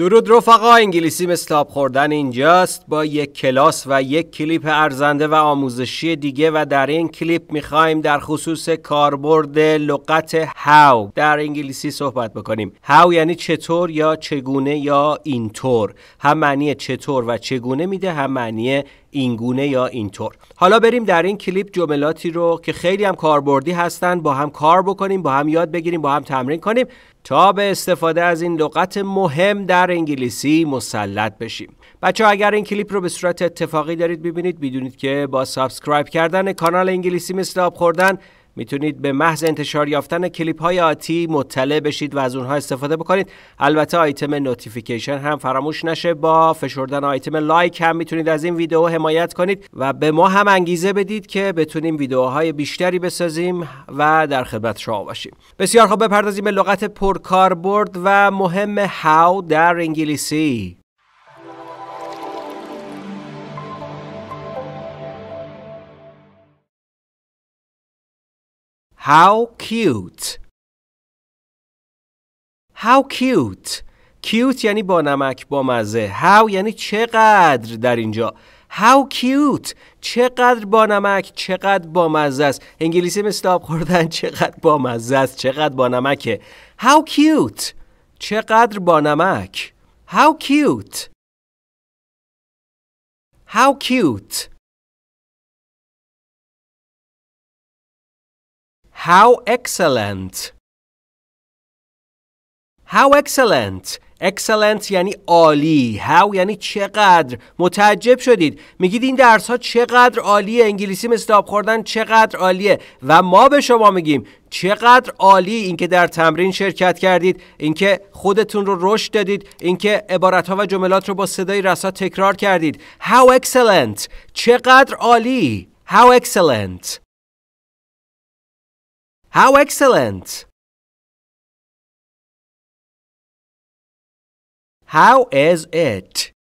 درود رفقا انگلیسی مثل خوردن اینجاست با یک کلاس و یک کلیپ ارزنده و آموزشی دیگه و در این کلیپ میخوایم در خصوص کاربرد لغت هاو در انگلیسی صحبت بکنیم هاو یعنی چطور یا چگونه یا اینطور هم معنی چطور و چگونه میده هم معنی گونه یا اینطور حالا بریم در این کلیپ جملاتی رو که خیلی هم کاربردی هستن با هم کار بکنیم با هم یاد بگیریم با هم تمرین کنیم تا به استفاده از این لغت مهم در انگلیسی مسلط بشیم بچه ها اگر این کلیپ رو به صورت اتفاقی دارید ببینید بدونید که با سابسکرایب کردن کانال انگلیسی مثل آب خوردن میتونید به محض انتشار یافتن کلیپ های آتی مطلع بشید و از اونها استفاده بکنید البته آیتم نوتیفیکیشن هم فراموش نشه با فشردن آیتم لایک هم میتونید از این ویدیو حمایت کنید و به ما هم انگیزه بدید که بتونیم ویدیوهای بیشتری بسازیم و در خدمت شما باشیم بسیار خوب بپردازیم به لغت پرکاربرد و مهم هاو در انگلیسی How cute How cute cute یعنی با نمک با مزه How یعنی چقدر در اینجا How cute چقدر با نمک چقدر با مزه است انگلیسی مثل آب خوردن چقدر با مزه است چقدر با نمکه How cute چقدر با نمک How cute How cute How excellent How excellent Excellent یعنی عالی How یعنی چقدر متعجب شدید میگید این درس ها چقدر عالیه انگلیسی مثل آب خوردن چقدر عالیه و ما به شما میگیم چقدر عالی اینکه در تمرین شرکت کردید اینکه خودتون رو رشد دادید اینکه عبارت ها و جملات رو با صدای رسا تکرار کردید How excellent چقدر عالی How excellent How excellent! How is it?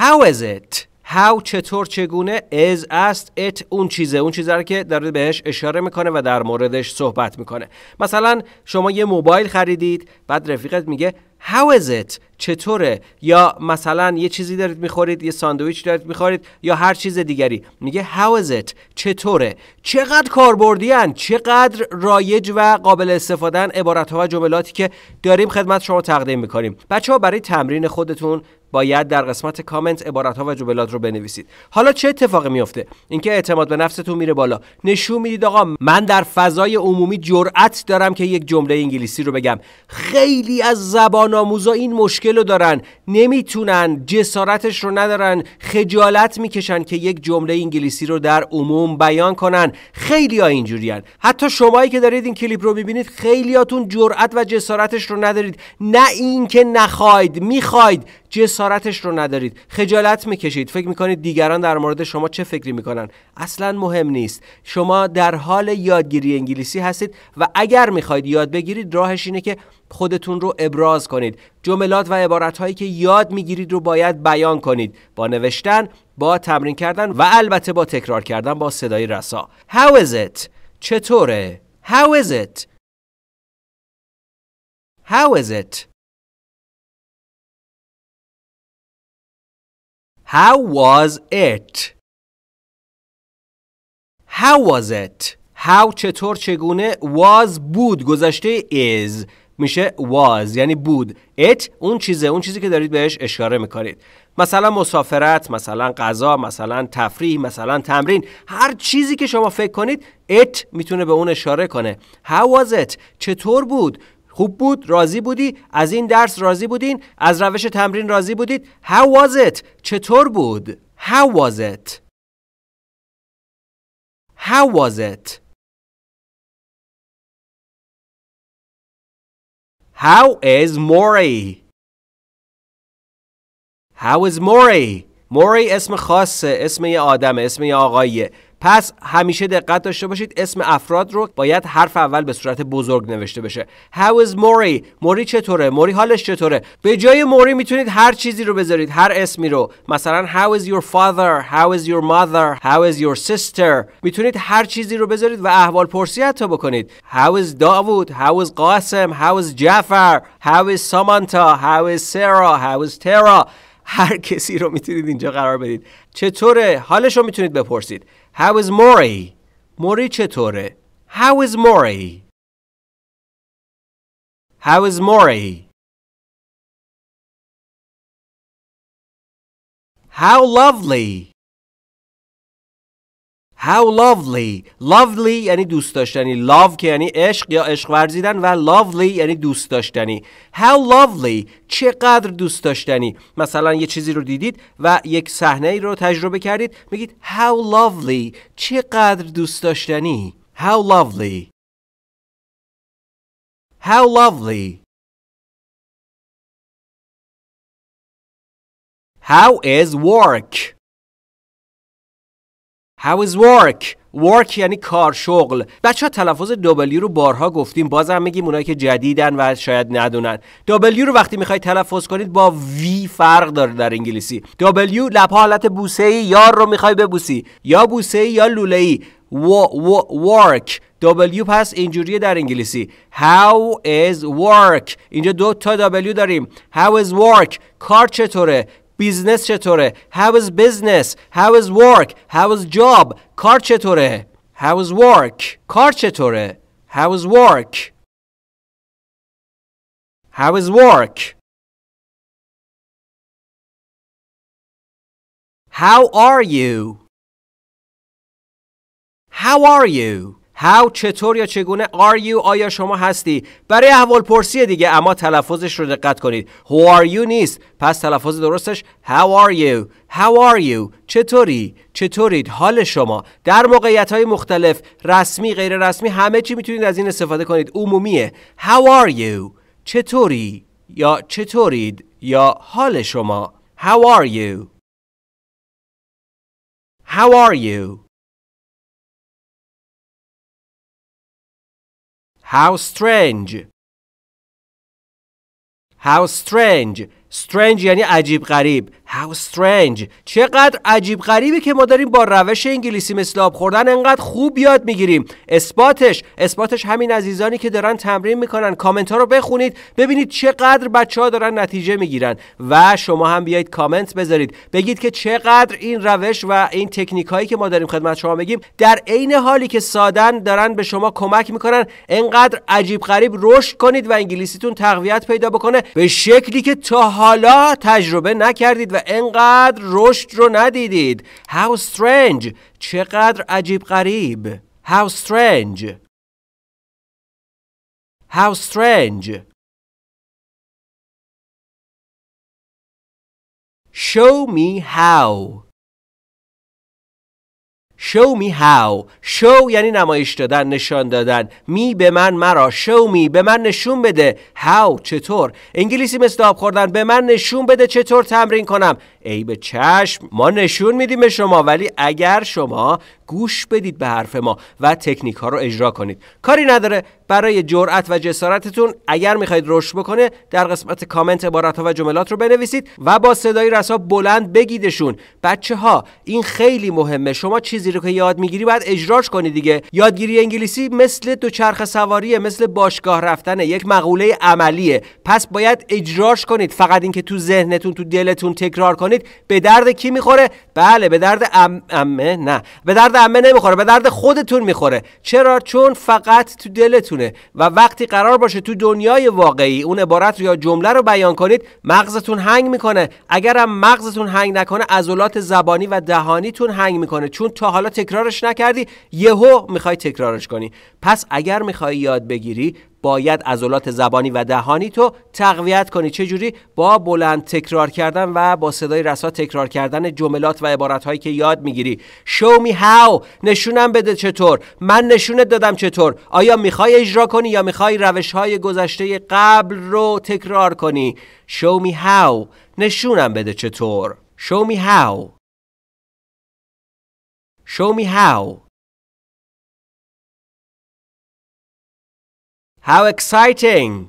How is it? How چطور چگونه is است it اون چیزه اون چیزه رو که داره بهش اشاره میکنه و در موردش صحبت میکنه مثلا شما یه موبایل خریدید بعد رفیقت میگه how is it چطوره یا مثلا یه چیزی دارید میخورید یه ساندویچ دارید میخورید یا هر چیز دیگری میگه how is it چطوره چقدر کاربردیان چقدر رایج و قابل استفادن عبارت ها و جملاتی که داریم خدمت شما تقدیم میکنیم بچه ها برای تمرین خودتون باید در قسمت کامنت عبارت ها و جملات رو بنویسید حالا چه اتفاقی میفته اینکه اعتماد به نفستون میره بالا نشون میدید آقا من در فضای عمومی جرأت دارم که یک جمله انگلیسی رو بگم خیلی از زبان دانشگاهان این مشکل رو دارن نمیتونن جسارتش رو ندارن خجالت میکشن که یک جمله انگلیسی رو در عموم بیان کنن خیلی ها اینجوریان حتی شمایی که دارید این کلیپ رو میبینید خیلیاتون جرأت و جسارتش رو ندارید نه اینکه نخواید میخواید جسارتش رو ندارید خجالت میکشید فکر میکنید دیگران در مورد شما چه فکری میکنن اصلا مهم نیست شما در حال یادگیری انگلیسی هستید و اگر میخواید یاد بگیرید راهش اینه که خودتون رو ابراز کنید جملات و عبارت هایی که یاد میگیرید رو باید بیان کنید با نوشتن با تمرین کردن و البته با تکرار کردن با صدای رسا How is it چطوره How is it How is it How was it How was it How چطور چگونه was بود گذشته is میشه was یعنی بود it اون چیزه اون چیزی که دارید بهش اشاره میکنید مثلا مسافرت مثلا غذا مثلا تفریح مثلا تمرین هر چیزی که شما فکر کنید it میتونه به اون اشاره کنه how was it چطور بود خوب بود راضی بودی از این درس راضی بودین از روش تمرین راضی بودید how was it چطور بود how was it how was it How is Mori? How is Mori? Mori اسم خاصه اسم یه آدمه اسم یه آقاییه پس همیشه دقت داشته باشید اسم افراد رو باید حرف اول به صورت بزرگ نوشته بشه How is موری موری چطوره موری حالش چطوره به جای موری میتونید هر چیزی رو بذارید هر اسمی رو مثلا How is your father How is your mother How is your sister میتونید هر چیزی رو بذارید و احوال پرسی حتی بکنید How is داوود How is قاسم How is جعفر How is سامانتا How is Sarah؟ How is ترا هر کسی رو میتونید اینجا قرار بدید چطوره حالش رو میتونید بپرسید How is Mori? Mori چطوره? How is Mori? How is Mori? How lovely! How lovely Lovely یعنی دوست داشتنی Love که یعنی عشق یا عشق ورزیدن و lovely یعنی دوست داشتنی How lovely چقدر دوست داشتنی مثلا یه چیزی رو دیدید و یک صحنه ای رو تجربه کردید میگید How lovely چقدر دوست داشتنی How lovely How lovely How is work How is work? Work یعنی کار شغل بچه ها تلفظ W رو بارها گفتیم بازم میگیم اونایی که جدیدن و شاید ندونن W رو وقتی میخوای تلفظ کنید با V فرق داره در انگلیسی W لپالت حالت بوسه ای یار رو میخوای ببوسی یا بوسه ای یا لوله ای work W پس اینجوریه در انگلیسی How is work اینجا دو تا W داریم How is work کار چطوره بیزنس چطوره how is business how is work how is job کار چطوره how is work کار چطوره how is work how is work how are you how are you How چطور یا چگونه are you آیا شما هستی برای احوال پرسی دیگه اما تلفظش رو دقت کنید who are you نیست پس تلفظ درستش how are you How are you چطوری چطورید حال شما در موقعیت های مختلف رسمی غیر رسمی همه چی میتونید از این استفاده کنید عمومیه How are you چطوری یا چطورید یا حال شما How are you How are you How strange. How strange. Strange یعنی عجیب غریب. How strange چقدر عجیب غریبه که ما داریم با روش انگلیسی مثل آب خوردن انقدر خوب یاد میگیریم اثباتش اثباتش همین عزیزانی که دارن تمرین میکنن کامنت ها رو بخونید ببینید چقدر بچه ها دارن نتیجه میگیرن و شما هم بیایید کامنت بذارید بگید که چقدر این روش و این تکنیک هایی که ما داریم خدمت شما میگیم در عین حالی که سادن دارن به شما کمک میکنن انقدر عجیب غریب رشد کنید و انگلیسیتون تقویت پیدا بکنه به شکلی که تا حالا تجربه نکردید و و انقدر رشد رو ندیدید How strange چقدر عجیب غریب How strange How strange Show me how show me how show یعنی نمایش دادن نشان دادن می به من مرا show me به من نشون بده how چطور انگلیسی مثل آب خوردن به من نشون بده چطور تمرین کنم ای به چشم ما نشون میدیم به شما ولی اگر شما گوش بدید به حرف ما و تکنیک ها رو اجرا کنید کاری نداره برای جرأت و جسارتتون اگر میخواید رشد بکنه در قسمت کامنت عبارت ها و جملات رو بنویسید و با صدای رسا بلند بگیدشون بچه ها این خیلی مهمه شما چیزی رو که یاد میگیری باید اجراش کنی دیگه یادگیری انگلیسی مثل چرخ سواری مثل باشگاه رفتن یک مقوله عملیه پس باید اجراش کنید فقط اینکه تو ذهنتون تو دلتون تکرار کنید به درد کی میخوره بله به درد ام... نه به درد امه نمیخوره به درد خودتون میخوره چرا چون فقط تو دلتون و وقتی قرار باشه تو دنیای واقعی اون عبارت یا جمله رو بیان کنید مغزتون هنگ میکنه اگرم مغزتون هنگ نکنه عضلات زبانی و دهانیتون هنگ میکنه چون تا حالا تکرارش نکردی یهو میخوای تکرارش کنی پس اگر میخوای یاد بگیری باید عضلات زبانی و دهانی تو تقویت کنی چجوری با بلند تکرار کردن و با صدای رسا تکرار کردن جملات و عبارت هایی که یاد میگیری شو می هاو نشونم بده چطور من نشونت دادم چطور آیا میخوای اجرا کنی یا میخوای روش های گذشته قبل رو تکرار کنی شو می هاو نشونم بده چطور show me how show me how How exciting!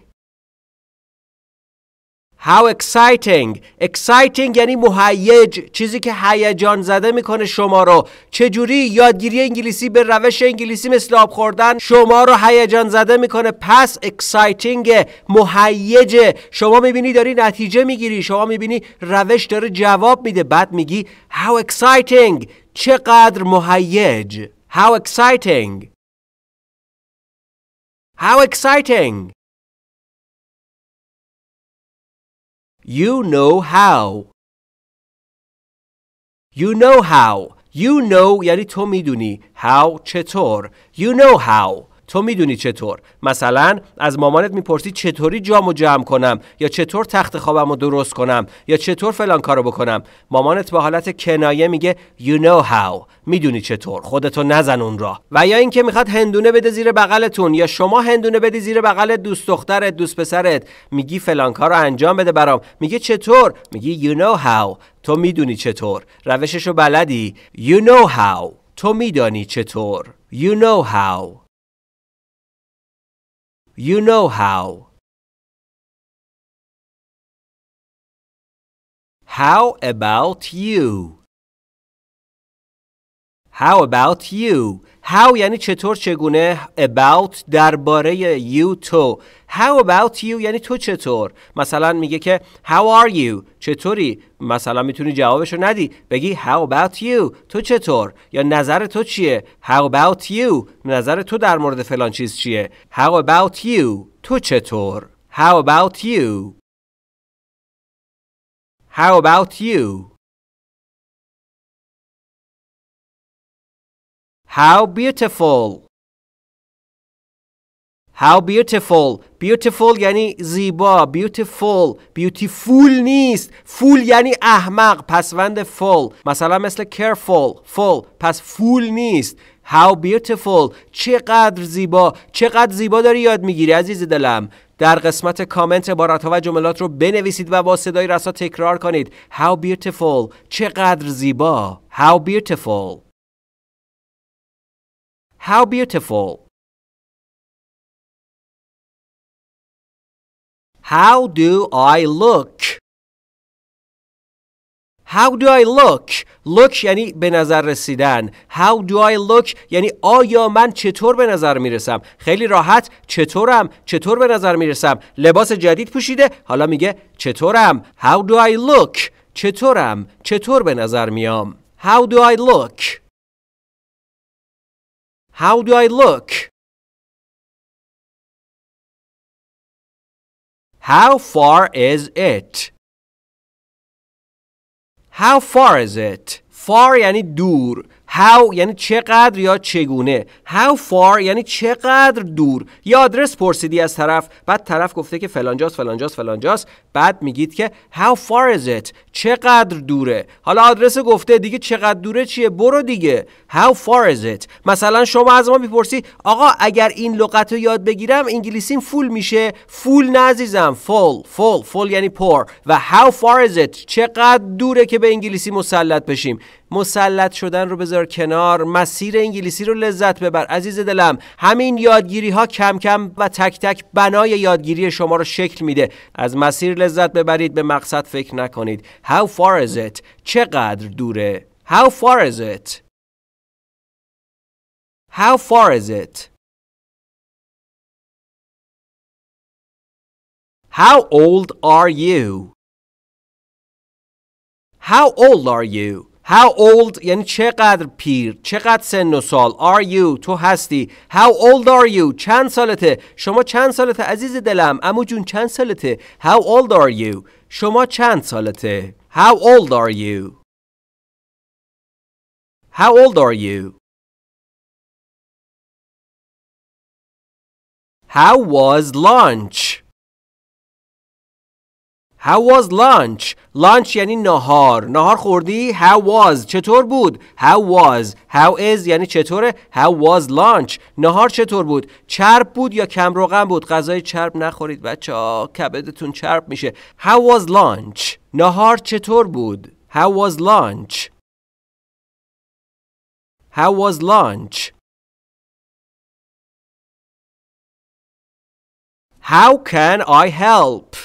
How exciting! Exciting یعنی مهیج چیزی که هیجان زده میکنه شما رو چجوری یادگیری انگلیسی به روش انگلیسی مثل آب خوردن شما رو هیجان زده میکنه پس exciting مهیج؟ شما میبینی داری نتیجه میگیری شما میبینی روش داره جواب میده بعد میگی How exciting! چقدر مهیج How exciting! How exciting! You know how. You know how. You know یعنی تو میدونی. How چطور. You know how. تو میدونی چطور مثلا از مامانت میپرسی چطوری جامو جمع کنم یا چطور تخت خوابم رو درست کنم یا چطور فلان کارو بکنم مامانت با حالت کنایه میگه you know how میدونی چطور خودتو نزن اون را و یا اینکه میخواد هندونه بده زیر بغلتون یا شما هندونه بده زیر بغل دوست دخترت دوست پسرت میگی فلان کارو انجام بده برام میگه چطور میگی you know how تو میدونی چطور روششو بلدی you know how تو میدانی چطور you know how You know how. How about you? How about you? How یعنی چطور چگونه about درباره you تو How about you یعنی تو چطور مثلا میگه که How are you چطوری مثلا میتونی جوابشو ندی بگی How about you تو چطور یا نظر تو چیه How about you نظر تو در مورد فلان چیز چیه How about you تو چطور How about you How about you How beautiful. How beautiful. Beautiful یعنی زیبا. Beautiful. Beautiful نیست. فول یعنی احمق. پسوند full. مثلا مثل careful. Full. پس فول نیست. How beautiful. چقدر زیبا. چقدر زیبا داری یاد میگیری عزیز دلم. در قسمت کامنت عبارتها و جملات رو بنویسید و با صدای رسا تکرار کنید. How beautiful. چقدر زیبا. How beautiful. How beautiful. How do I look? How do I look? Look یعنی به نظر رسیدن. How do I look یعنی آیا من چطور به نظر میرسم؟ خیلی راحت چطورم؟ چطور به نظر میرسم؟ لباس جدید پوشیده حالا میگه چطورم؟ How do I look؟ چطورم؟ چطور به نظر میام؟ How do I look؟ How do I look? How far is it? How far is it? Far یعنی دور How یعنی چقدر یا چگونه How far یعنی چقدر دور یه آدرس پرسیدی از طرف بعد طرف گفته که فلانجاست فلانجاست فلانجاست بعد میگید که How far is it چقدر دوره حالا آدرس گفته دیگه چقدر دوره چیه برو دیگه How far is it مثلا شما از ما میپرسی آقا اگر این لغت رو یاد بگیرم انگلیسیم فول میشه فول نه عزیزم فول فول فول یعنی پر و How far is it چقدر دوره که به انگلیسی مسلط بشیم مسلط شدن رو بذار کنار مسیر انگلیسی رو لذت ببر عزیز دلم همین یادگیری ها کم کم و تک تک بنای یادگیری شما رو شکل میده از مسیر لذت ببرید به مقصد فکر نکنید How far is it چقدر دوره How far is it How far is it How old are you? How old are you? How old یعنی چقدر پیر چقدر سن و سال Are you تو هستی How old are you چند سالته شما چند سالته عزیز دلم امو جون چند سالته How old are you شما چند سالته How old are you How old are you How was lunch How was lunch? Lunch یعنی نهار. نهار خوردی؟ How was چطور بود؟ How was How is یعنی چطوره؟ How was lunch نهار چطور بود؟ چرب بود یا کم روغن بود؟ غذای چرب نخورید بچه ها کبدتون چرب میشه. How was lunch نهار چطور بود؟ How was lunch How was lunch How can I help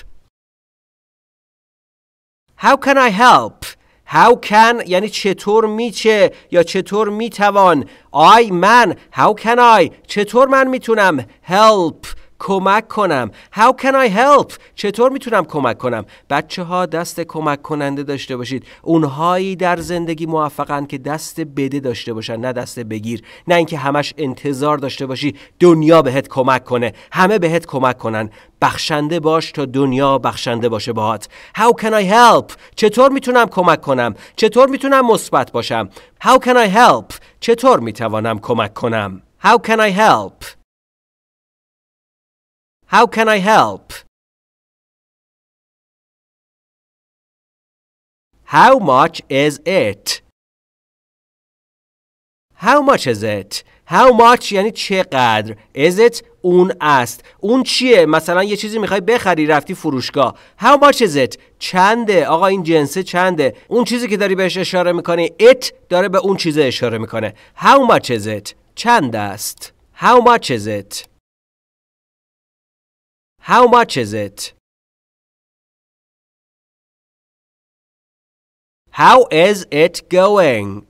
How can I help? How can یعنی چطور میچه یا چطور میتوان I من How can I چطور من میتونم Help کمک کنم How can I help چطور میتونم کمک کنم بچه ها دست کمک کننده داشته باشید اونهایی در زندگی موفقن که دست بده داشته باشن نه دست بگیر نه اینکه همش انتظار داشته باشی دنیا بهت کمک کنه همه بهت کمک کنن بخشنده باش تا دنیا بخشنده باشه باهات How can I help چطور میتونم کمک کنم چطور میتونم مثبت باشم How can I help چطور میتوانم کمک کنم How can I help How can I help? How much is it? How much is it? How much یعنی چقدر Is it اون است اون چیه مثلا یه چیزی میخوای بخری رفتی فروشگاه How much is it چنده آقا این جنسه چنده اون چیزی که داری بهش اشاره میکنی It داره به اون چیزه اشاره میکنه How much is it چند است How much is it How much is it? How is it going?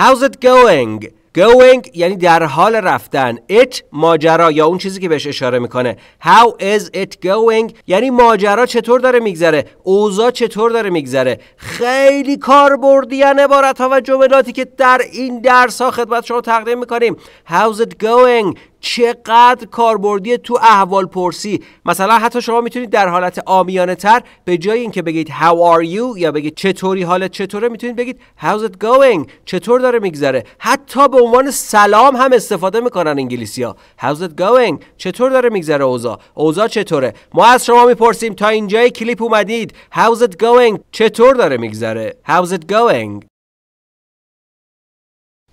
How's it going? Going یعنی در حال رفتن It ماجرا یا اون چیزی که بهش اشاره میکنه How is it going یعنی ماجرا چطور داره میگذره اوضاع چطور داره میگذره خیلی کاربردی عبارت ها و جملاتی که در این درس ها خدمت شما تقدیم میکنیم How's it going چقدر کاربردی تو احوال پرسی مثلا حتی شما میتونید در حالت آمیانه تر به جای اینکه بگید how are you یا بگید چطوری حالت چطوره میتونید بگید how's it going چطور داره میگذره حتی به عنوان سلام هم استفاده میکنن انگلیسی ها how's it going چطور داره میگذره اوزا اوزا چطوره ما از شما میپرسیم تا اینجای کلیپ اومدید how's it going چطور داره میگذره how's it going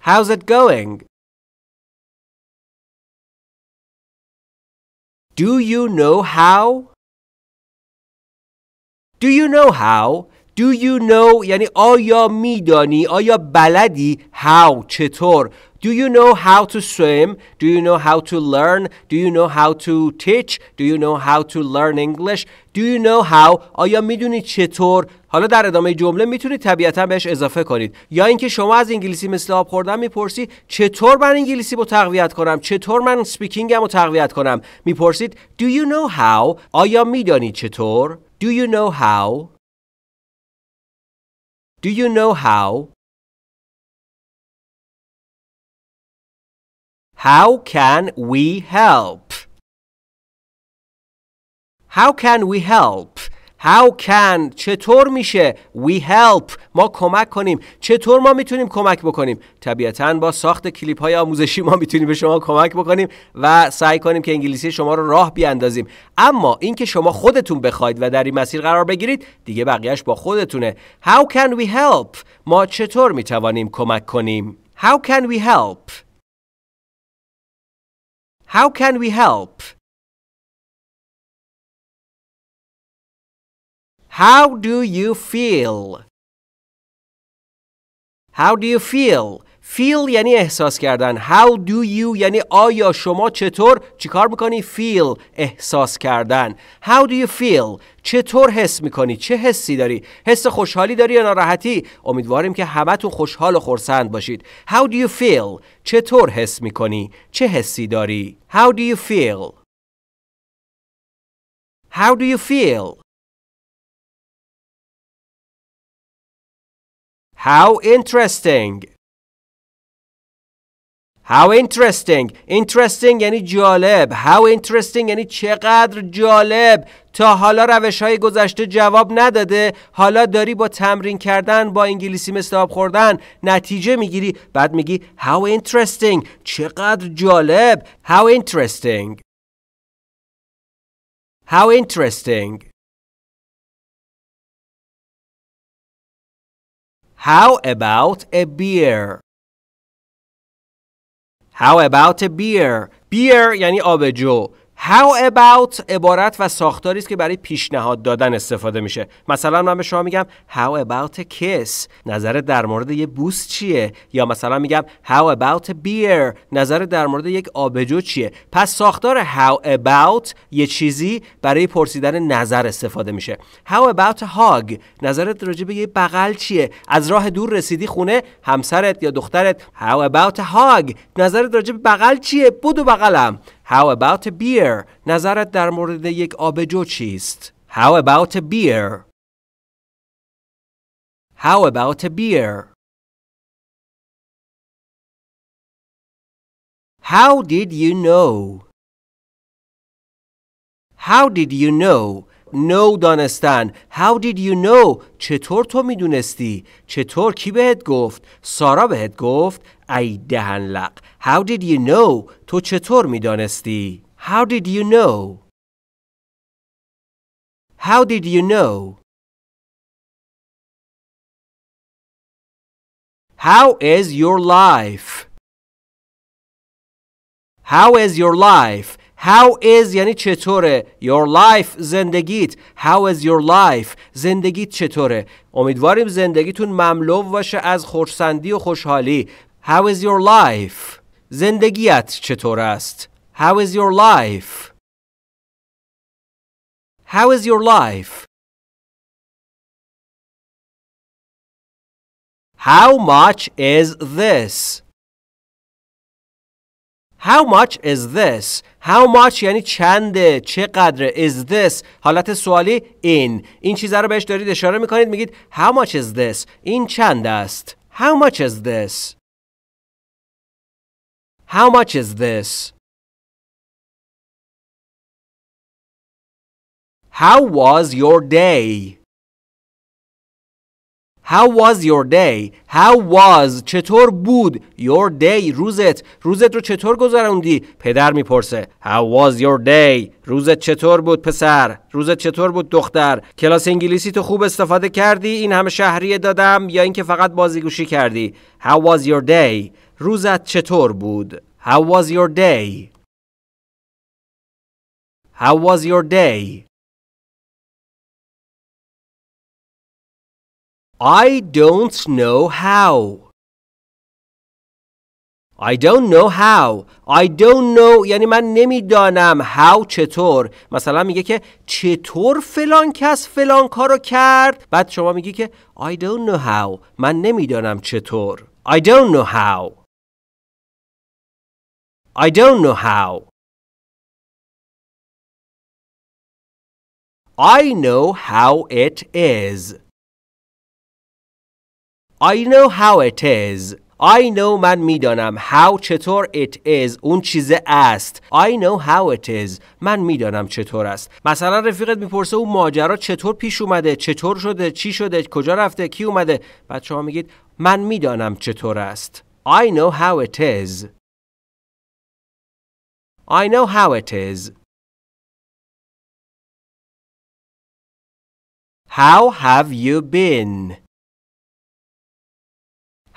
how's it going Do you know how? Do you know how Do you know یعنی آیا میدانی آیا بلدی how چطور Do you know how to swim? Do you know how to learn? Do you know how to teach? Do you know how to learn English? Do you know how? آیا میدونی چطور؟ حالا در ادامه جمله میتونی طبیعتا بهش اضافه کنید یا اینکه شما از انگلیسی مثل آب خوردن میپرسی چطور من انگلیسی رو تقویت کنم چطور من سپیکینگم رو تقویت کنم میپرسید Do you know how آیا میدانی چطور Do you know how Do you know how? How can we help? How can we help? How can چطور میشه We help ما کمک کنیم چطور ما میتونیم کمک بکنیم طبیعتا با ساخت کلیپ های آموزشی ما میتونیم به شما کمک بکنیم و سعی کنیم که انگلیسی شما رو راه بیاندازیم اما اینکه شما خودتون بخواید و در این مسیر قرار بگیرید دیگه بقیهش با خودتونه How can we help ما چطور میتوانیم کمک کنیم How can we help How can we help How do you feel? How do you feel? Feel یعنی احساس کردن. How do you یعنی آیا شما چطور چیکار میکنی؟ Feel احساس کردن. How do you feel؟ چطور حس میکنی؟ چه حسی داری؟ حس خوشحالی داری یا ناراحتی؟ امیدواریم که همتون خوشحال و خورسند باشید. How do you feel؟ چطور حس میکنی؟ چه حسی داری؟ How do you feel؟ How do you feel؟ How interesting How interesting Interesting یعنی جالب How interesting یعنی چقدر جالب تا حالا روش های گذشته جواب نداده حالا داری با تمرین کردن با انگلیسی مثل خوردن نتیجه میگیری بعد میگی How interesting چقدر جالب How interesting How interesting How about a beer? How about a beer? Beer یعنی آبجو How about عبارت و ساختاری است که برای پیشنهاد دادن استفاده میشه مثلا من به شما میگم How about a kiss نظرت در مورد یه بوس چیه یا مثلا میگم How about a beer نظرت در مورد یک آبجو چیه پس ساختار How about یه چیزی برای پرسیدن نظر استفاده میشه How about a hug نظرت راجع به یه بغل چیه از راه دور رسیدی خونه همسرت یا دخترت How about a hug نظرت راجع به بغل چیه بدو بغلم How about a beer? نظرت در مورد یک آبجو چیست؟ How about a beer? How about a beer? How did you know? How did you know? know دانستن How did you know چطور تو میدونستی چطور کی بهت گفت سارا بهت گفت ای دهنلق How did you know تو چطور میدانستی How did you know How did you know How is your life How is your life How is یعنی چطوره Your life زندگیت How is your life زندگیت چطوره امیدواریم زندگیتون مملو باشه از خورسندی و خوشحالی How is your life زندگیت چطور است How is your life How is your life How much is this How much is this? How much یعنی چنده چقدره is this حالت سوالی این این چیز رو بهش دارید اشاره میکنید میگید How much is this این چند است How much is this How much is this How was your day How was your day? How was چطور بود your day روزت روزت رو چطور گذروندی؟ پدر میپرسه How was your day? روزت چطور بود پسر؟ روزت چطور بود دختر؟ کلاس انگلیسی تو خوب استفاده کردی؟ این همه شهریه دادم یا اینکه فقط بازیگوشی کردی؟ How was your day? روزت چطور بود؟ How was your day? How was your day? I don't know how I don't know how I don't know یعنی من نمیدانم how چطور مثلا میگه که چطور فلان کس فلان کارو کرد بعد شما میگی که I don't know how من نمیدانم چطور I don't know how I don't know how I know how it is I know how it is I know من میدانم how چطور it is اون چیز است I know how it is من میدانم چطور است مثلا رفیقت میپرسه اون ماجرا چطور پیش اومده چطور شده چی شده کجا رفته کی اومده بعد شما میگید من میدانم چطور است I know how it is I know how it is How have you been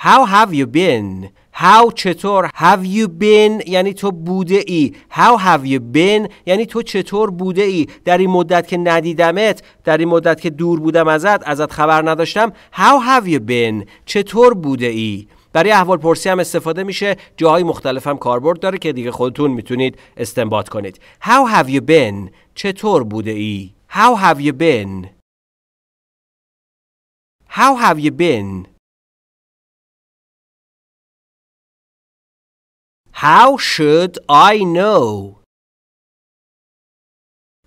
How have you been? How چطور have you been یعنی تو بوده ای How have you been یعنی تو چطور بوده ای در این مدت که ندیدمت در این مدت که دور بودم ازت ازت خبر نداشتم How have you been چطور بوده ای برای احوال پرسی هم استفاده میشه جاهای مختلف هم کاربرد داره که دیگه خودتون میتونید استنباط کنید How have you been چطور بوده ای How have you been How have you been How should I know?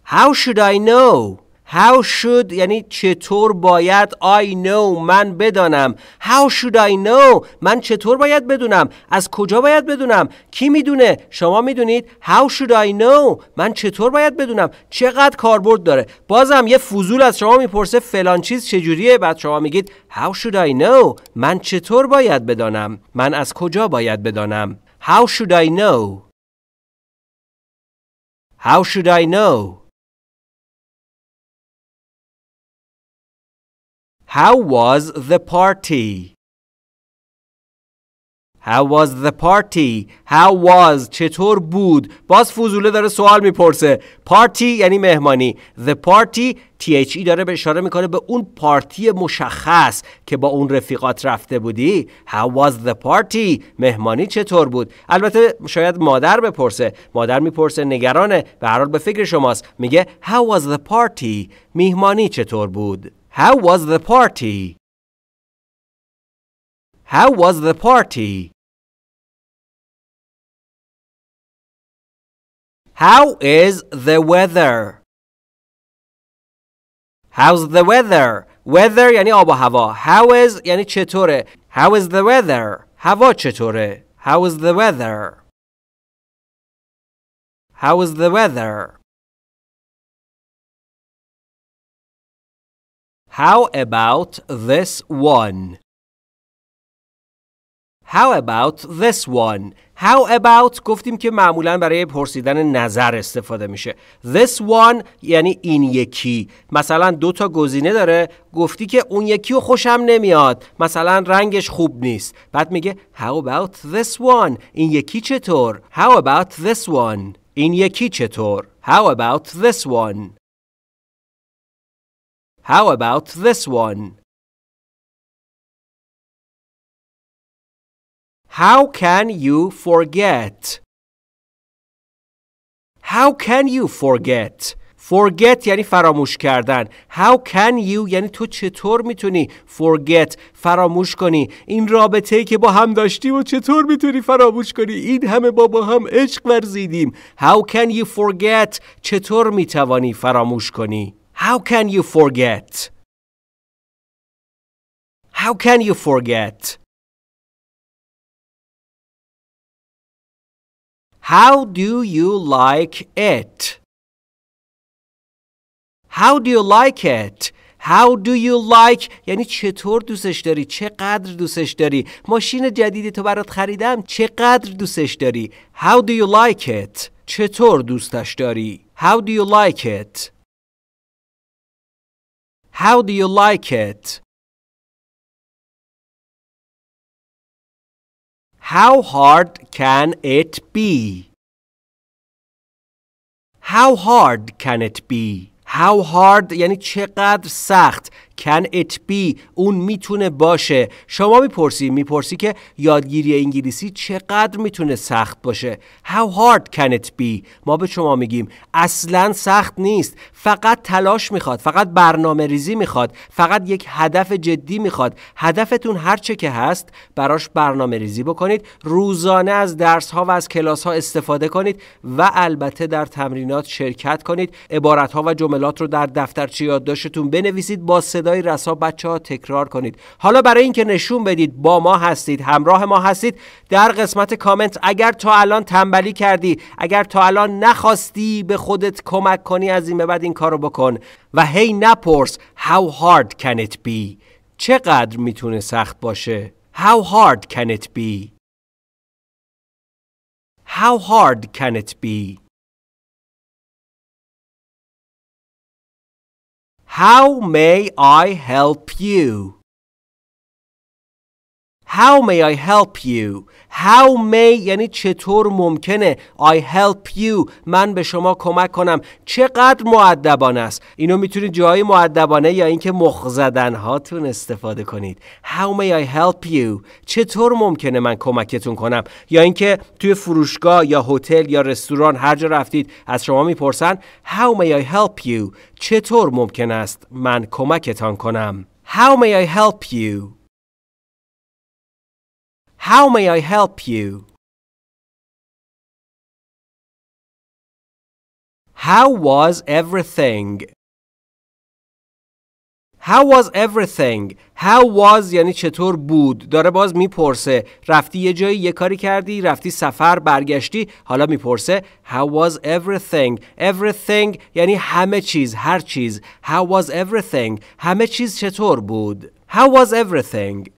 How should I know? How should یعنی چطور باید I know من بدانم How should I know من چطور باید بدونم از کجا باید بدونم کی میدونه شما میدونید How should I know من چطور باید بدونم چقدر کاربرد داره بازم یه فضول از شما میپرسه فلان چیز چجوریه بعد شما میگید How should I know من چطور باید بدانم من از کجا باید بدانم How should I know? How should I know? How was the party? How was the party? How was چطور بود؟ باز فوزوله داره سوال میپرسه. Party یعنی مهمانی. The party THE داره به اشاره میکنه به اون پارتی مشخص که با اون رفیقات رفته بودی. How was the party? مهمانی چطور بود؟ البته شاید مادر بپرسه. مادر میپرسه نگرانه. به هر حال به فکر شماست. میگه How was the party? مهمانی چطور بود؟ How was the party? How was the party? How is the weather? How's the weather? Weather یعنی آب و هوا. How is یعنی چطوره. How is the weather? هوا چطوره. How is the weather? How is the weather? How about this one? How about this one? How about گفتیم که معمولا برای پرسیدن نظر استفاده میشه. This one یعنی این یکی. مثلا دو تا گزینه داره گفتی که اون یکی رو خوشم نمیاد. مثلا رنگش خوب نیست. بعد میگه How about this one? این یکی چطور؟ How about this one? این یکی چطور؟ How about this one? How about this one? How can you forget? How can you forget? Forget یعنی فراموش کردن. How can you یعنی تو چطور میتونی forget فراموش کنی؟ این رابطه که با هم داشتیم و چطور میتونی فراموش کنی؟ این همه با با هم عشق ورزیدیم. How can you forget چطور میتوانی فراموش کنی؟ How can you forget? How can you forget? How do you like it? How do you like it? How do you like یعنی چطور دوستش داری چقدر دوستش داری ماشین جدیدی تو برات خریدم چقدر دوستش داری How do you like it چطور دوستش داری How do you like it How do you like it How hard can it be? How hard can it be? How hard یعنی چقدر سخت can it be اون میتونه باشه شما میپرسی میپرسی که یادگیری انگلیسی چقدر میتونه سخت باشه how hard can it be ما به شما میگیم اصلا سخت نیست فقط تلاش میخواد فقط برنامه ریزی میخواد فقط یک هدف جدی میخواد هدفتون هر چه که هست براش برنامه ریزی بکنید روزانه از درس ها و از کلاس ها استفاده کنید و البته در تمرینات شرکت کنید عبارت ها و جملات رو در دفترچه یادداشتتون بنویسید با صدای رسا بچه ها تکرار کنید حالا برای اینکه نشون بدید با ما هستید همراه ما هستید در قسمت کامنت اگر تا الان تنبلی کردی اگر تا الان نخواستی به خودت کمک کنی از این به بعد این کارو بکن و هی نپرس how hard can it be چقدر میتونه سخت باشه how hard can it be how hard can it be How may I help you? How may I help you? How may یعنی چطور ممکنه I help you من به شما کمک کنم چقدر معدبان است اینو میتونید جایی معدبانه یا اینکه مخ زدن هاتون استفاده کنید How may I help you چطور ممکنه من کمکتون کنم یا اینکه توی فروشگاه یا هتل یا رستوران هر جا رفتید از شما میپرسن How may I help you چطور ممکن است من کمکتان کنم How may I help you How may I help you? How was everything? How was everything? How was یعنی چطور بود؟ داره باز میپرسه. رفتی یه جایی یه کاری کردی، رفتی سفر، برگشتی، حالا میپرسه How was everything? Everything یعنی همه چیز، هر چیز. How was everything? همه چیز چطور بود؟ How was everything?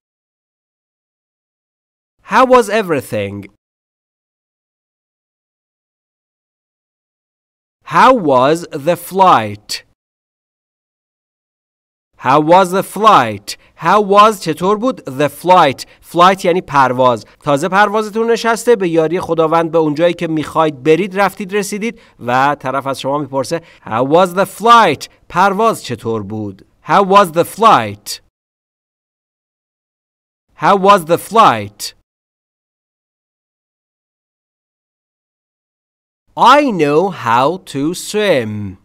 How was everything? How was the flight? How was the flight? How was چطور بود the flight flight یعنی پرواز تازه پروازتون نشسته به یاری خداوند به اونجایی که میخواید برید رفتید رسیدید و طرف از شما میپرسه How was the flight پرواز چطور بود How was the flight How was the flight I know how to swim.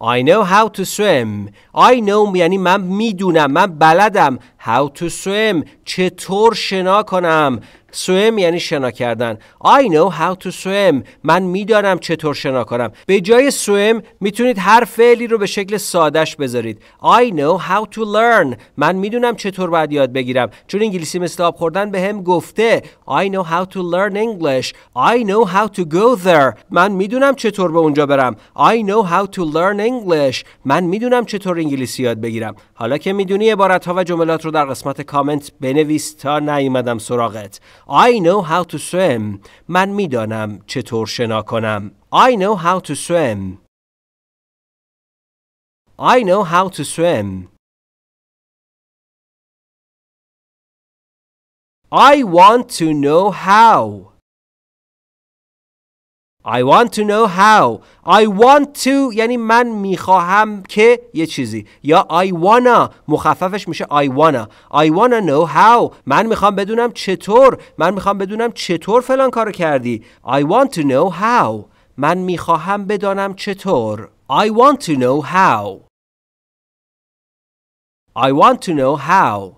I know how to swim. I know یعنی من میدونم من بلدم how to swim چطور شنا کنم سویم یعنی شنا کردن I know how to swim من میدانم چطور شنا کنم به جای سویم میتونید هر فعلی رو به شکل سادش بذارید I know how to learn من میدونم چطور باید یاد بگیرم چون انگلیسی مثل آب خوردن به هم گفته I know how to learn English I know how to go there من میدونم چطور به اونجا برم I know how to learn English من میدونم چطور انگلیسی یاد بگیرم حالا که میدونی عبارت ها و جملات رو در قسمت کامنت بنویس تا نیومدم سراغت I know how to swim. من میدانم چطور شنا کنم. I know how to swim. I know how to swim. I want to know how. I want to know how I want to یعنی من میخواهم که یه چیزی یا I wanna مخففش میشه I wanna I wanna know how من میخوام بدونم چطور من میخوام بدونم چطور فلان کار کردی I want to know how من میخواهم بدانم چطور I want to know how I want to know how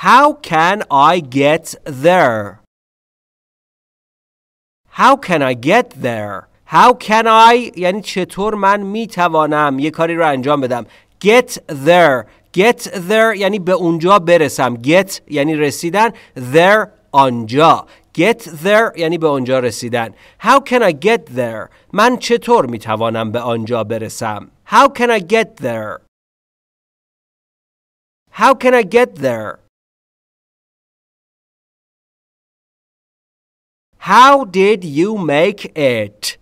How can I get there? How can I get there? How can I یعنی چطور من می توانم یه کاری رو انجام بدم Get there Get there یعنی به اونجا برسم Get یعنی رسیدن There آنجا Get there یعنی به اونجا رسیدن How can I get there من چطور می توانم به آنجا برسم How can I get there How can I get there How did you make it?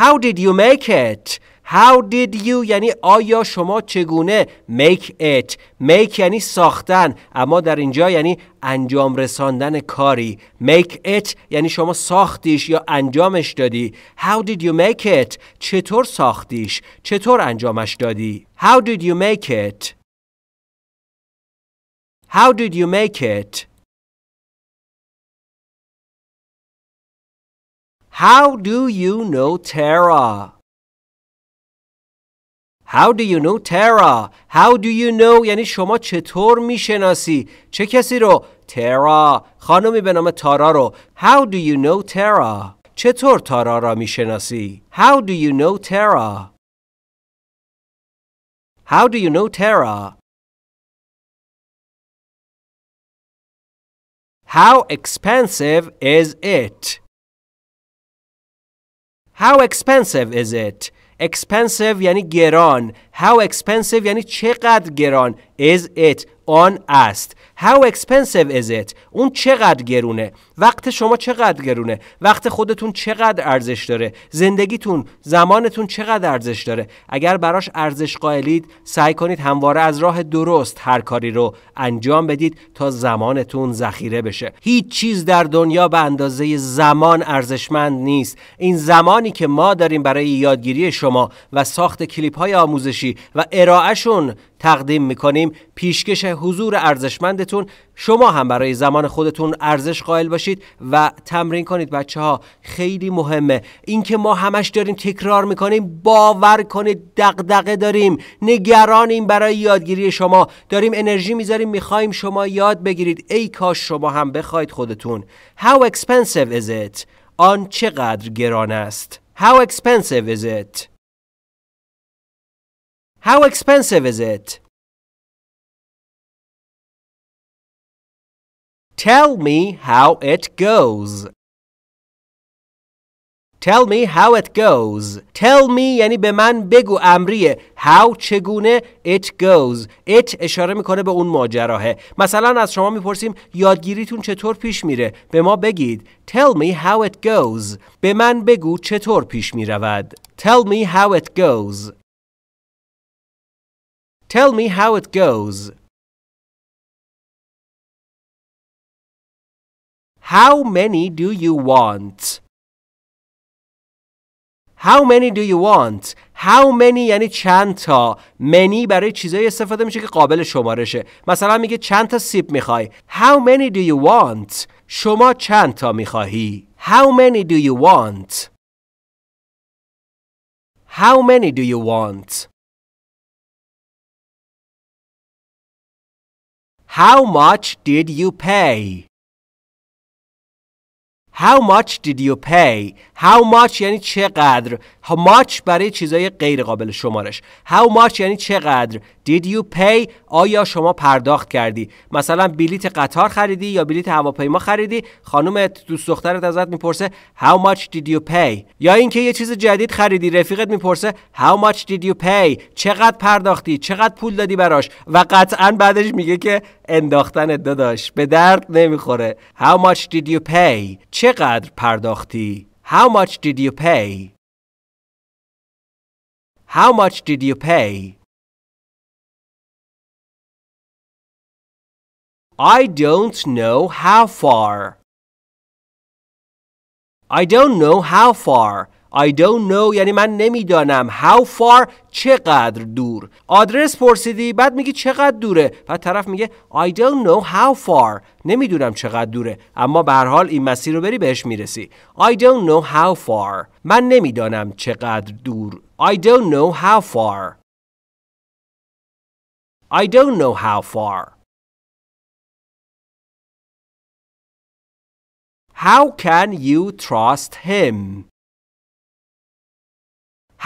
How did you make it? How did you یعنی آیا شما چگونه make it make یعنی ساختن اما در اینجا یعنی انجام رساندن کاری make it یعنی شما ساختیش یا انجامش دادی How did you make it چطور ساختیش چطور انجامش دادی How did you make it How did you make it How do you know Tara? How do you know Tara? How do you know یعنی شما چطور میشناسی؟ چه کسی رو؟ Tara خانمی به نام تارا رو How do you know Tara? چطور تارا را میشناسی؟ How do you know Tara? How do you know Tara? How expensive is it? How expensive is it? Expensive یعنی گران How expensive یعنی چقدر گران Is it آن است How expensive is it? اون چقدر گرونه؟ وقت شما چقدر گرونه؟ وقت خودتون چقدر ارزش داره؟ زندگیتون، زمانتون چقدر ارزش داره؟ اگر براش ارزش قائلید، سعی کنید همواره از راه درست هر کاری رو انجام بدید تا زمانتون ذخیره بشه. هیچ چیز در دنیا به اندازه زمان ارزشمند نیست. این زمانی که ما داریم برای یادگیری شما و ساخت کلیپ های آموزشی و ارائهشون تقدیم میکنیم پیشکش حضور ارزشمندتون شما هم برای زمان خودتون ارزش قائل باشید و تمرین کنید بچه ها خیلی مهمه اینکه ما همش داریم تکرار میکنیم باور کنید دغدغه داریم نگرانیم برای یادگیری شما داریم انرژی میذاریم میخوایم شما یاد بگیرید ای کاش شما هم بخواید خودتون How expensive is it? آن چقدر گران است؟ How expensive is it? How expensive is it? Tell me how it goes. Tell me how it goes. Tell me یعنی به من بگو امریه. How چگونه it goes. It اشاره میکنه به اون ماجراهه. مثلا از شما میپرسیم یادگیریتون چطور پیش میره؟ به ما بگید Tell me how it goes. به من بگو چطور پیش میرود. Tell me how it goes. Tell me how it goes. How many do you want? How many do you want? How many یعنی چند تا many برای چیزایی استفاده میشه که قابل شمارشه مثلا میگه چند تا سیب میخوای How many do you want? شما چند تا میخواهی How many do you want? How many do you want? How much did you pay? How much did you pay? How much یعنی چقدر. How much برای چیزای غیر قابل شمارش. How much یعنی چقدر. Did you pay? آیا شما پرداخت کردی؟ مثلا بلیت قطار خریدی یا بلیت هواپیما خریدی؟ خانم دوست دخترت ازت میپرسه How much did you pay? یا اینکه یه چیز جدید خریدی رفیقت میپرسه How much did you pay? چقدر پرداختی؟ چقدر پول دادی براش؟ و قطعا بعدش میگه که انداختن داداش به درد نمیخوره How much did you pay چقدر پرداختی How much did you pay How much did you pay I don't know how far I don't know how far I don't know یعنی من نمیدانم How far چقدر دور آدرس پرسیدی بعد میگی چقدر دوره بعد طرف میگه I don't know how far نمیدونم چقدر دوره اما به حال این مسیر رو بری بهش میرسی I don't know how far من نمیدانم چقدر دور I don't know how far I don't know how far How can you trust him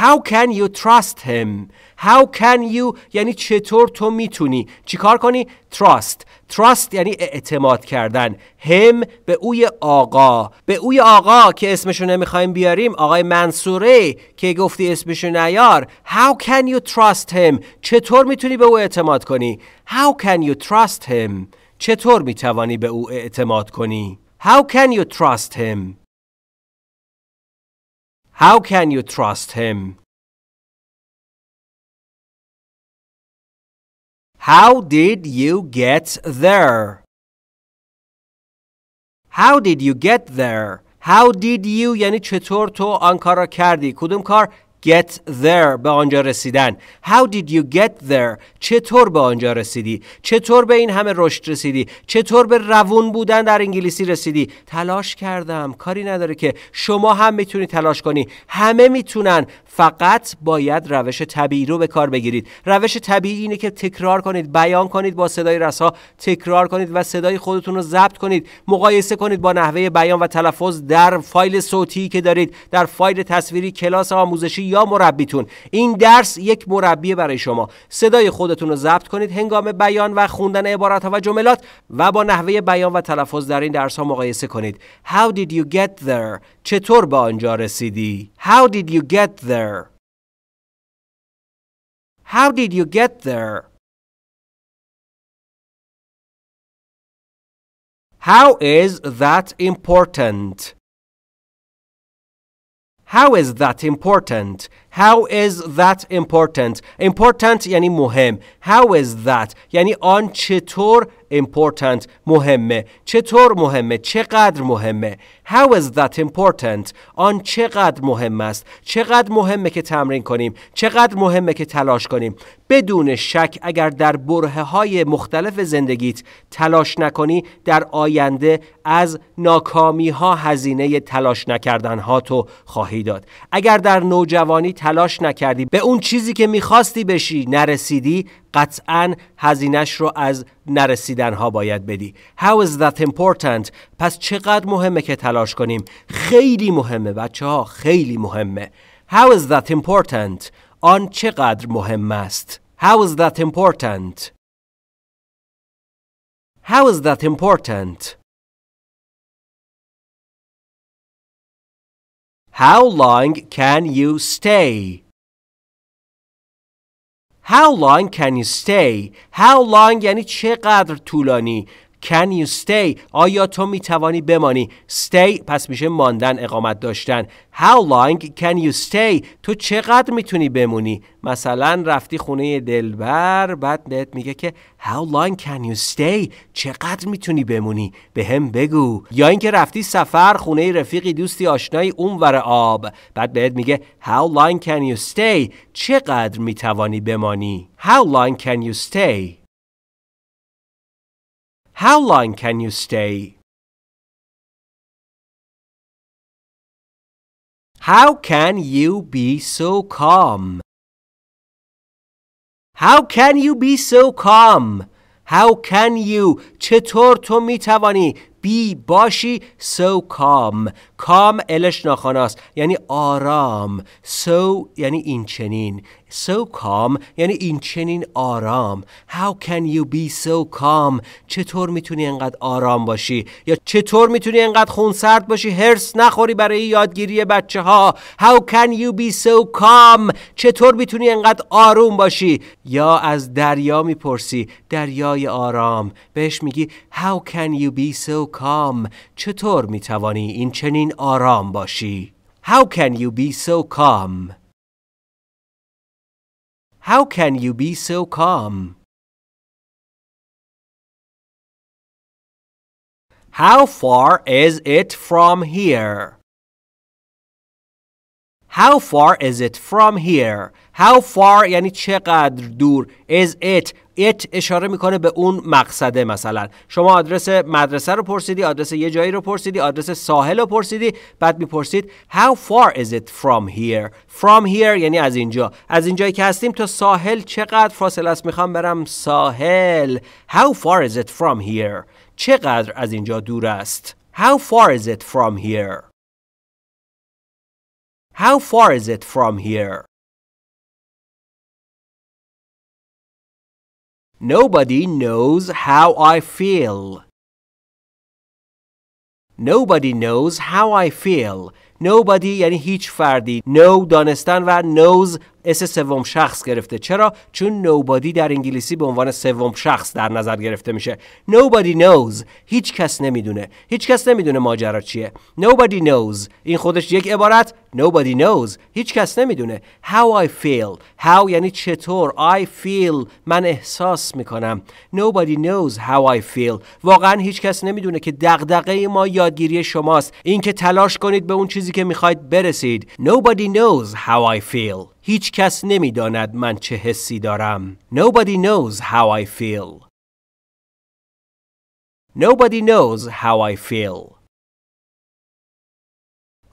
How can you trust him? How can you یعنی چطور تو میتونی چیکار کنی؟ Trust Trust یعنی اعتماد کردن هم به اوی آقا به اوی آقا که اسمشو نمیخوایم بیاریم آقای منصوره که گفتی اسمشو نیار How can you trust him? چطور میتونی به او اعتماد کنی؟ How can you trust him? چطور میتوانی به او اعتماد کنی؟ How can you trust him? How can you trust him? How did you get there? How did you get there? How did you یعنی چطور تو آن کردی؟ کدوم کار؟ get there به آنجا رسیدن how did you get there چطور به آنجا رسیدی چطور به این همه رشد رسیدی چطور به روون بودن در انگلیسی رسیدی تلاش کردم کاری نداره که شما هم میتونی تلاش کنی همه میتونن فقط باید روش طبیعی رو به کار بگیرید روش طبیعی اینه که تکرار کنید بیان کنید با صدای رسا تکرار کنید و صدای خودتون رو ضبط کنید مقایسه کنید با نحوه بیان و تلفظ در فایل صوتی که دارید در فایل تصویری کلاس آموزشی مربیتون این درس یک مربی برای شما صدای خودتون رو ضبط کنید هنگام بیان و خوندن عبارت ها و جملات و با نحوه بیان و تلفظ در این درس ها مقایسه کنید How did you get there چطور به آنجا رسیدی How did you get there How did you get there How is that important How is that important? How is that important? Important یعنی مهم. How is that یعنی آن چطور important مهمه چطور مهمه چقدر مهمه How is that important آن چقدر مهم است چقدر مهمه که تمرین کنیم چقدر مهمه که تلاش کنیم بدون شک اگر در بره های مختلف زندگیت تلاش نکنی در آینده از ناکامی ها هزینه تلاش نکردن ها تو خواهی داد اگر در نوجوانی تلاش نکردی به اون چیزی که میخواستی بشی نرسیدی قطعا هزینش رو از نرسیدنها باید بدی How is that important? پس چقدر مهمه که تلاش کنیم خیلی مهمه بچه ها خیلی مهمه How is that important? آن چقدر مهم است How is that important? How is that important? How long can you stay? How long can you stay? How long یعنی چقدر طولانی Can you stay? آیا تو می توانی بمانی؟ Stay پس میشه ماندن اقامت داشتن. How long can you stay? تو چقدر میتونی بمونی؟ مثلا رفتی خونه دلبر بعد بهت میگه که How long can you stay? چقدر میتونی بمونی؟ به هم بگو. یا اینکه رفتی سفر خونه رفیقی دوستی آشنایی اونور آب بعد بهت میگه How long can you stay? چقدر میتوانی بمانی؟ How long can you stay? How long can you stay? How can you be so calm? How can you be so calm? How can you چطور تو بی باشی سو کام کام الش ناخاناست یعنی آرام سو یعنی این چنین so کام یعنی این چنین آرام how can you be so calm چطور میتونی انقدر آرام باشی یا چطور میتونی انقدر خونسرد باشی هرس نخوری برای یادگیری بچه ها how can you be so calm چطور میتونی انقدر آروم باشی یا از دریا میپرسی دریای آرام بهش میگی how can you be so calm چطور می توانی این چنین آرام باشی؟ How can you be so calm? How can you be so calm? How far is it from here? How far is it from here? How far یعنی چقدر دور is it It اشاره میکنه به اون مقصده مثلا شما آدرس مدرسه رو پرسیدی آدرس یه جایی رو پرسیدی آدرس ساحل رو پرسیدی بعد میپرسید how far is it from here from here یعنی از اینجا از اینجایی که هستیم تا ساحل چقدر فاصله است میخوام برم ساحل how far is it from here چقدر از اینجا دور است how far is it from here how far is it from here Nobody knows how I feel. Nobody knows how I feel. Nobody یعنی هیچ فردی. Know دانستن و knows اس سوم شخص گرفته چرا چون نوبادی در انگلیسی به عنوان سوم شخص در نظر گرفته میشه nobody knows هیچ کس نمیدونه هیچ کس نمیدونه ماجرا چیه nobody نوز این خودش یک عبارت nobody knows هیچ کس نمیدونه how I feel how یعنی چطور I feel من احساس میکنم nobody knows how I feel واقعا هیچ کس نمیدونه که دغدغه ما یادگیری شماست اینکه تلاش کنید به اون چیزی که میخواید برسید nobody knows how I feel هیچ کس داند من چه حسی دارم. Nobody knows how I feel. Nobody knows how I feel.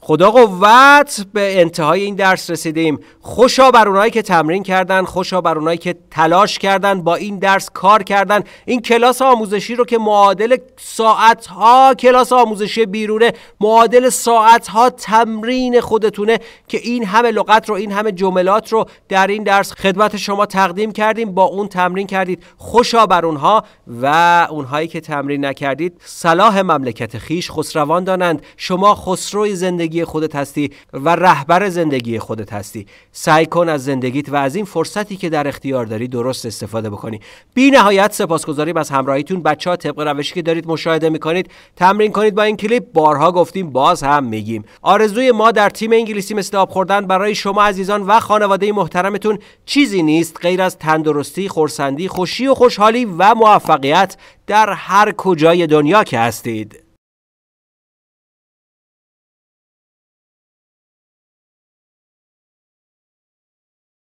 خدا قوت به انتهای این درس رسیدیم خوشا بر اونایی که تمرین کردن خوشا بر اونایی که تلاش کردن با این درس کار کردن این کلاس آموزشی رو که معادل ساعت ها کلاس آموزشی بیرونه معادل ساعت ها تمرین خودتونه که این همه لغت رو این همه جملات رو در این درس خدمت شما تقدیم کردیم با اون تمرین کردید خوشا بر اونها و اونهایی که تمرین نکردید صلاح مملکت خیش خسروان دانند شما خسروی زندگی زندگی خودت هستی و رهبر زندگی خودت هستی سعی کن از زندگیت و از این فرصتی که در اختیار داری درست استفاده بکنی بی نهایت سپاسگزاریم از همراهیتون بچه ها طبق روشی که دارید مشاهده میکنید تمرین کنید با این کلیپ بارها گفتیم باز هم میگیم آرزوی ما در تیم انگلیسی مثل آب خوردن برای شما عزیزان و خانواده محترمتون چیزی نیست غیر از تندرستی خورسندی خوشی و خوشحالی و موفقیت در هر کجای دنیا که هستید